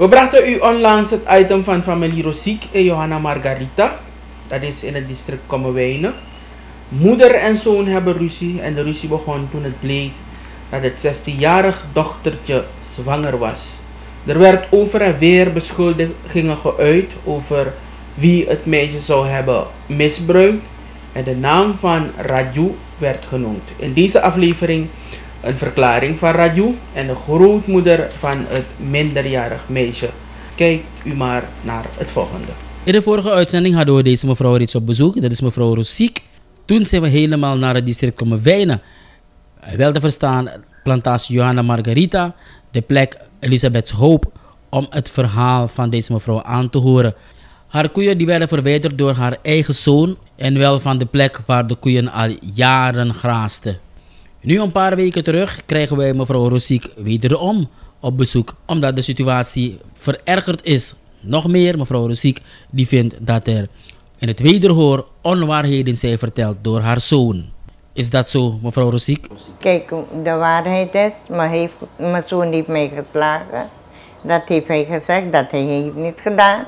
We brachten u onlangs het item van familie Rosiek en Johanna Margarita. Dat is in het district Kommerwijnen. Moeder en zoon hebben ruzie en de ruzie begon toen het bleek dat het 16-jarig dochtertje zwanger was. Er werd over en weer beschuldigingen geuit over wie het meisje zou hebben misbruikt en de naam van Raju werd genoemd. In deze aflevering een verklaring van Raju en de grootmoeder van het minderjarig meisje. Kijk u maar naar het volgende. In de vorige uitzending hadden we deze mevrouw reeds op bezoek. Dat is mevrouw Rosiek. Toen zijn we helemaal naar het district komen wijnen. Wel te verstaan, plantage Johanna Margarita, de plek Elisabeth's Hoop, om het verhaal van deze mevrouw aan te horen. Haar koeien die werden verwijderd door haar eigen zoon en wel van de plek waar de koeien al jaren graasten. Nu een paar weken terug krijgen wij mevrouw Rosiek wederom op bezoek, omdat de situatie verergerd is. Nog meer, mevrouw Rosiek die vindt dat er in het wederhoor onwaarheden zijn verteld door haar zoon. Is dat zo, mevrouw Rosiek? Kijk, de waarheid is, mijn, heeft, zoon heeft mij geslagen. Dat heeft hij gezegd, dat hij heeft niet gedaan.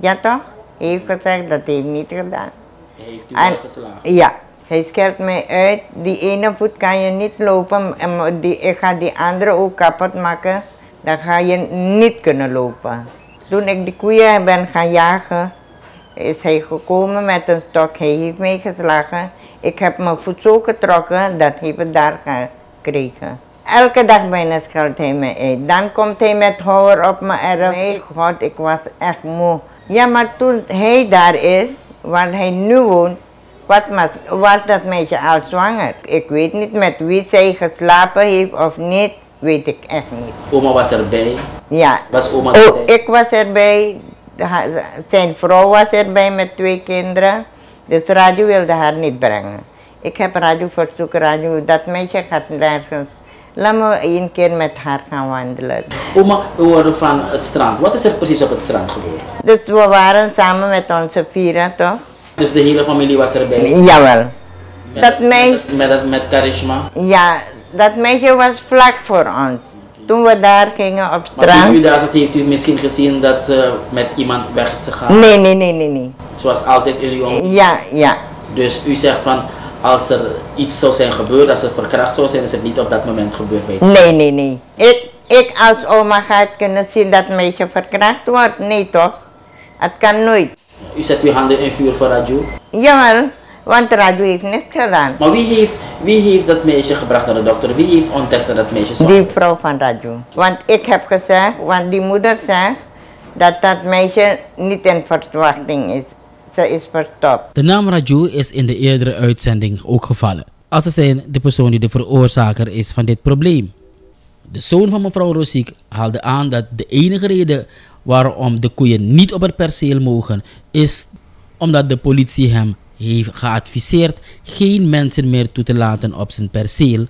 Ja toch? Hij heeft gezegd, dat hij niet gedaan. Hij heeft u geslagen? Ja, hij schelt mij uit. Die ene voet kan je niet lopen. En die, ik ga die andere ook kapot maken. Dan ga je niet kunnen lopen. Toen ik de koeien ben gaan jagen, is hij gekomen met een stok. Hij heeft meegeslagen. Ik heb mijn voet zo getrokken, dat hij het daar gekregen. Elke dag bijna scheldt hij mij uit. Dan komt hij met houwer op mijn erf. Nee, God, ik was echt moe. Ja, maar toen hij daar is, waar hij nu woont, wat was dat meisje al zwanger? Ik weet niet met wie zij geslapen heeft of niet, weet ik echt niet. Oma was erbij? Ja. Was oma oh, erbij? Oh, ik was erbij, zijn vrouw was erbij met twee kinderen. Dus radio wilde haar niet brengen. Ik heb radioverzoek, radio, dat meisje gaat nergens. Laat we één keer met haar gaan wandelen. Oma, we worden van het strand. Wat is er precies op het strand gebeurd? Dus we waren samen met onze vieren, toch? Dus de hele familie was erbij? Jawel. Met, dat meisje, met, met, met charisma? Ja, dat meisje was vlak voor ons. Toen we daar gingen op straat. Maar u daar zat, heeft u misschien gezien dat ze eh, met iemand weg is gegaan? Nee, nee, nee, nee, nee. Zoals altijd in uw omgeving? Ja, ja. Dus u zegt van, als er iets zou zijn gebeurd, als het verkracht zou zijn, is het niet op dat moment gebeurd Nee, nee, nee. Ik, ik als oma ga het kunnen zien dat meisje verkracht wordt. Nee toch? Het kan nooit. U zet uw handen in vuur voor Raju? Jawel, want Raju heeft niks gedaan. Maar wie heeft, wie heeft dat meisje gebracht naar de dokter? Wie heeft ontdekt dat meisje Die vrouw van Raju. Want ik heb gezegd, want die moeder zegt dat dat meisje niet in verwachting is. Ze is verstopt. De naam Raju is in de eerdere uitzending ook gevallen. Als ze zijn de persoon die de veroorzaker is van dit probleem. De zoon van mevrouw Rosiek haalde aan dat de enige reden waarom de koeien niet op het perceel mogen is omdat de politie hem heeft geadviseerd geen mensen meer toe te laten op zijn perceel,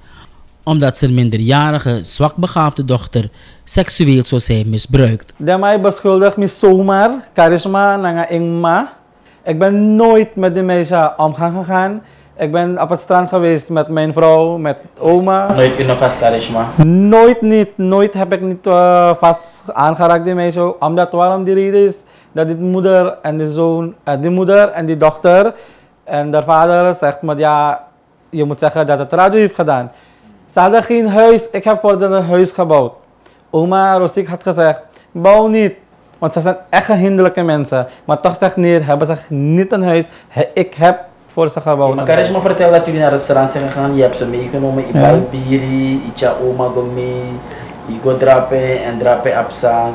omdat zijn minderjarige, zwakbegaafde dochter seksueel zou zijn misbruikt. mij beschuldigt me zomaar charisma naar Ingma. Ik ben nooit met de meisje omgaan gegaan. Ik ben op het strand geweest met mijn vrouw, met oma. Nooit in vast vastkarishma? Nooit niet. Nooit heb ik niet eh, vast aangeraakt die mij Omdat waarom die reden is dat dit moeder en de zoon, uh, die moeder en die dochter en de vader zegt maar ja, je moet zeggen dat het radio heeft gedaan. Ze hadden geen huis. Ik heb voor een huis gebouwd. Oma Rosiek had gezegd, bouw niet. Want ze zijn echt hinderlijke mensen. Maar toch zegt neer, hebben ze niet een huis. Ik heb maar gaan bouwen. Ja, maar vertellen dat jullie naar het restaurant zijn gegaan. Je hebt ze meegenomen. heb bij Biri, Icha Oma Gomi, Igo Drape en Drape Absang.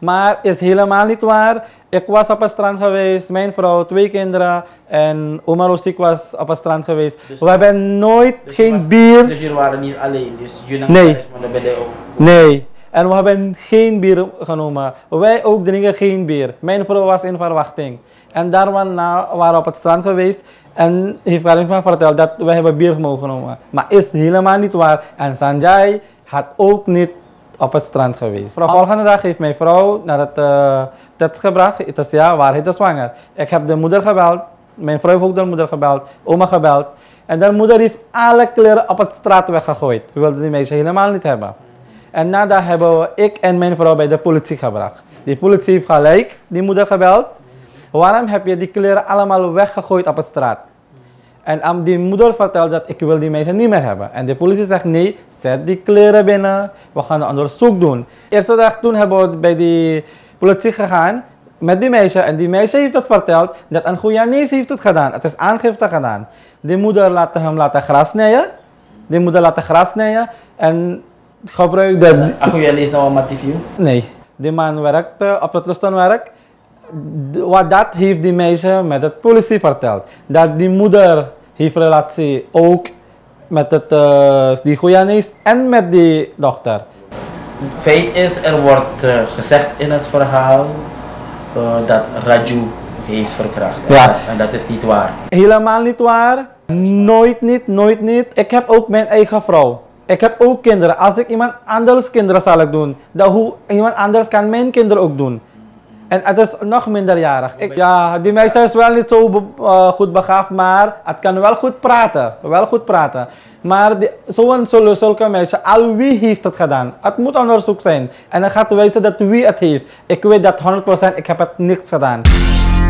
Maar is helemaal niet waar. Ik was op het strand geweest, mijn vrouw, twee kinderen en oma Rostiek was op het strand geweest. Dus we hebben nooit dus geen bier. Dus jullie waren niet alleen, dus jullie nee. ook. Nee. En we hebben geen bier genomen. Wij ook dringen geen bier. Mijn vrouw was in verwachting. En daarna waren we op het strand geweest. En heeft Karim verteld dat wij hebben bier genomen. Maar is helemaal niet waar. En Sanjay had ook niet op het strand geweest. De volgende dag heeft mijn vrouw naar het uh, eh, test gebracht. Het is ja, waar hij te zwanger. Ik heb de moeder gebeld. Mijn vrouw heeft ook de moeder gebeld. Oma gebeld. En de moeder heeft alle kleren op het straat weggegooid. wilden die meisje helemaal niet hebben. En nadat hebben we, ik en mijn vrouw bij de politie gebracht. Die politie heeft gelijk, die moeder gebeld. Waarom heb je die kleren allemaal weggegooid op het straat? En die moeder vertelt dat ik wil die meisje niet meer hebben. En de politie zegt nee, zet die kleren binnen. We gaan een onderzoek doen. Eerste dag toen hebben we bij die politie gegaan met die meisje. En die meisje heeft het verteld dat een Guyanese heeft het gedaan. Het is aangifte gedaan. Die moeder laat hem laten gras Die moeder laat gras snijden. En gebruik dat... Ach, nou een Nee. Die man werkt eh, op het Lustenwerk. Wat dat heeft die meisje met de politie verteld. Dat die moeder heeft relatie ook met het, uh, die Guyanese en met die dochter. Feit is, er wordt eh, gezegd in het verhaal dat Raju heeft verkracht. Ja. en dat is niet waar. Helemaal niet waar. Nooit niet, nooit niet. Ik heb ook mijn eigen vrouw. Ik heb ook kinderen. Als ik iemand anders kinderen zal doen, dan hoe iemand anders kan mijn kinderen ook doen. En het is nog minderjarig. Ik, ja, die meisje is wel niet zo eh, goed begaafd, maar het kan wel goed praten. Wel goed praten. Maar zo'n zulke, meisje, al wie heeft het gedaan? Het moet onderzoek zijn. En dan gaat weten dat wie het heeft. Ik weet dat 100% ik heb het niks gedaan.